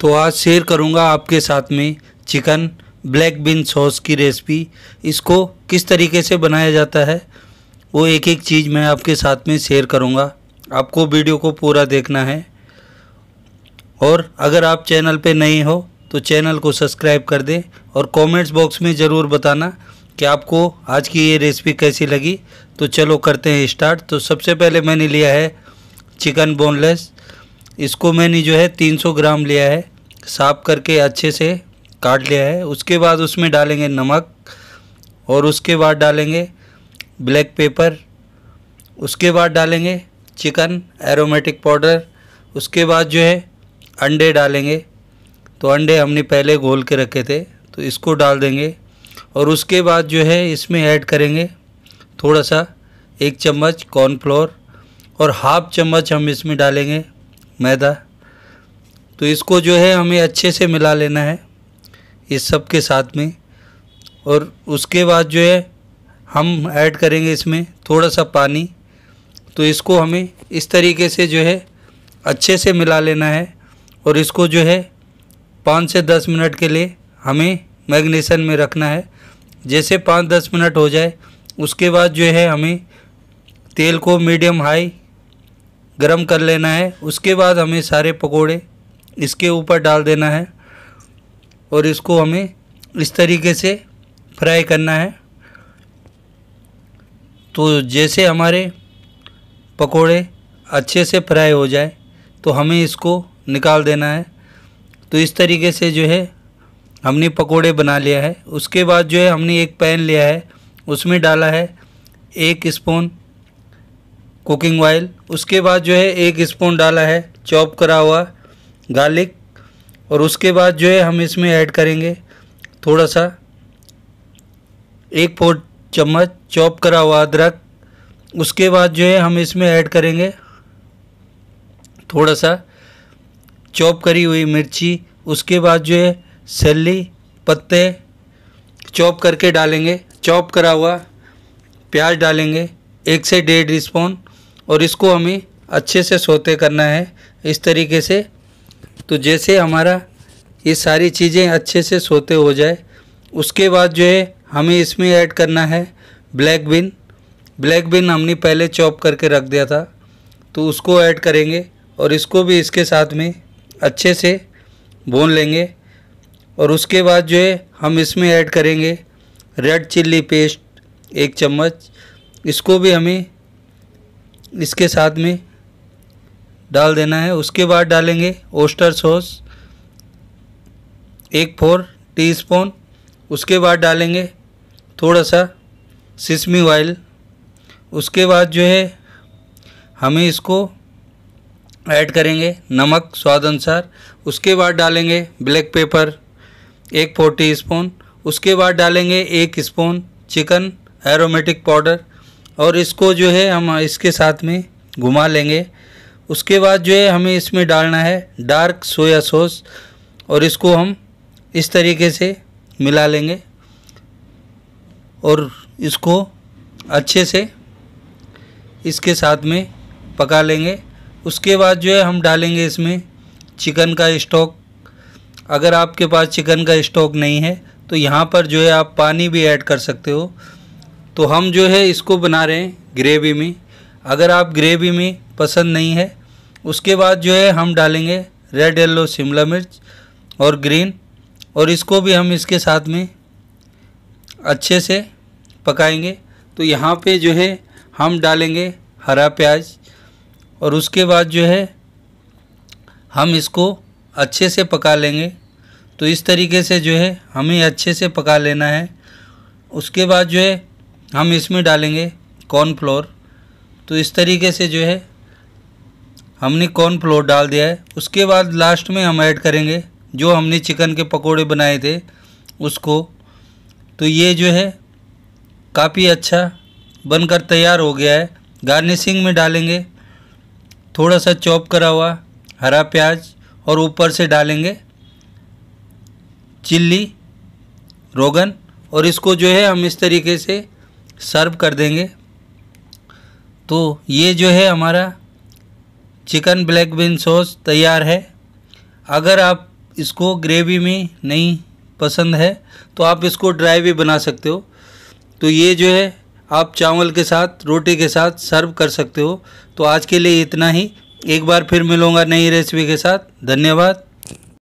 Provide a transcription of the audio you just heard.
तो आज शेयर करूँगा आपके साथ में चिकन ब्लैक बीन सॉस की रेसिपी इसको किस तरीके से बनाया जाता है वो एक एक चीज़ मैं आपके साथ में शेयर करूँगा आपको वीडियो को पूरा देखना है और अगर आप चैनल पे नए हो तो चैनल को सब्सक्राइब कर दें और कमेंट्स बॉक्स में ज़रूर बताना कि आपको आज की ये रेसिपी कैसी लगी तो चलो करते हैं स्टार्ट तो सबसे पहले मैंने लिया है चिकन बोनलेस इसको मैंने जो है 300 ग्राम लिया है साफ करके अच्छे से काट लिया है उसके बाद उसमें डालेंगे नमक और उसके बाद डालेंगे ब्लैक पेपर उसके बाद डालेंगे चिकन एरोमेटिक पाउडर उसके बाद जो है अंडे डालेंगे तो अंडे हमने पहले घोल के रखे थे तो इसको डाल देंगे और उसके बाद जो है इसमें ऐड करेंगे थोड़ा सा एक चम्मच कॉर्नफ्लोर और हाफ चम्मच हम इसमें डालेंगे मैदा तो इसको जो है हमें अच्छे से मिला लेना है इस सब के साथ में और उसके बाद जो है हम ऐड करेंगे इसमें थोड़ा सा पानी तो इसको हमें इस तरीके से जो है अच्छे से मिला लेना है और इसको जो है पाँच से दस मिनट के लिए हमें मैग्नेशन में रखना है जैसे पाँच दस मिनट हो जाए उसके बाद जो है हमें तेल को मीडियम हाई गरम कर लेना है उसके बाद हमें सारे पकोड़े इसके ऊपर डाल देना है और इसको हमें इस तरीके से फ्राई करना है तो जैसे हमारे पकोड़े अच्छे से फ्राई हो जाए तो हमें इसको निकाल देना है तो इस तरीके से जो है हमने पकोड़े बना लिया है उसके बाद जो है हमने एक पैन लिया है उसमें डाला है एक स्पून कुकिंग ऑयल उसके बाद जो है एक स्पून डाला है चॉप करा हुआ गार्लिक और उसके बाद जो है हम इसमें ऐड करेंगे थोड़ा सा एक फोट चम्मच चॉप करा हुआ अदरक उसके बाद जो है हम इसमें ऐड करेंगे थोड़ा सा चॉप करी हुई मिर्ची उसके बाद जो है सली पत्ते चॉप करके डालेंगे चॉप करा हुआ प्याज डालेंगे एक से डेढ़ स्पून और इसको हमें अच्छे से सोते करना है इस तरीके से तो जैसे हमारा ये सारी चीज़ें अच्छे से सोते हो जाए उसके बाद जो है हमें इसमें ऐड करना है ब्लैक बिन ब्लैक बिन हमने पहले चॉप करके रख दिया था तो उसको ऐड करेंगे और इसको भी इसके साथ में अच्छे से भून लेंगे और उसके बाद जो है हम इसमें ऐड करेंगे रेड चिल्ली पेस्ट एक चम्मच इसको भी हमें इसके साथ में डाल देना है उसके बाद डालेंगे ओस्टर सॉस एक फोर टीस्पून उसके बाद डालेंगे थोड़ा सा सिसमी ऑयल उसके बाद जो है हमें इसको ऐड करेंगे नमक स्वाद अनुसार उसके बाद डालेंगे ब्लैक पेपर एक फोर टी स्पून उसके बाद डालेंगे एक स्पून चिकन एरोमेटिक पाउडर और इसको जो है हम इसके साथ में घुमा लेंगे उसके बाद जो है हमें इसमें डालना है डार्क सोया सॉस और इसको हम इस तरीके से मिला लेंगे और इसको अच्छे से इसके साथ में पका लेंगे उसके बाद जो है हम डालेंगे इसमें चिकन का स्टॉक अगर आपके पास चिकन का स्टॉक नहीं है तो यहाँ पर जो है आप पानी भी ऐड कर सकते हो तो हम जो है इसको बना रहे हैं ग्रेवी में अगर आप ग्रेवी में पसंद नहीं है उसके बाद जो है हम डालेंगे रेड येल्लो शिमला मिर्च और ग्रीन और इसको भी हम इसके साथ में अच्छे से पकाएंगे तो यहाँ पे जो है हम डालेंगे हरा प्याज और उसके बाद जो है हम इसको अच्छे से पका लेंगे तो इस तरीके से जो है हमें अच्छे से पका लेना है उसके बाद जो है हम इसमें डालेंगे कॉर्न फ्लोर तो इस तरीके से जो है हमने कॉर्न फ्लोर डाल दिया है उसके बाद लास्ट में हम ऐड करेंगे जो हमने चिकन के पकोड़े बनाए थे उसको तो ये जो है काफ़ी अच्छा बनकर तैयार हो गया है गार्निशिंग में डालेंगे थोड़ा सा चॉप करा हुआ हरा प्याज और ऊपर से डालेंगे चिल्ली रोगन और इसको जो है हम इस तरीके से सर्व कर देंगे तो ये जो है हमारा चिकन ब्लैक बीन सॉस तैयार है अगर आप इसको ग्रेवी में नहीं पसंद है तो आप इसको ड्राई भी बना सकते हो तो ये जो है आप चावल के साथ रोटी के साथ सर्व कर सकते हो तो आज के लिए इतना ही एक बार फिर मिलूँगा नई रेसिपी के साथ धन्यवाद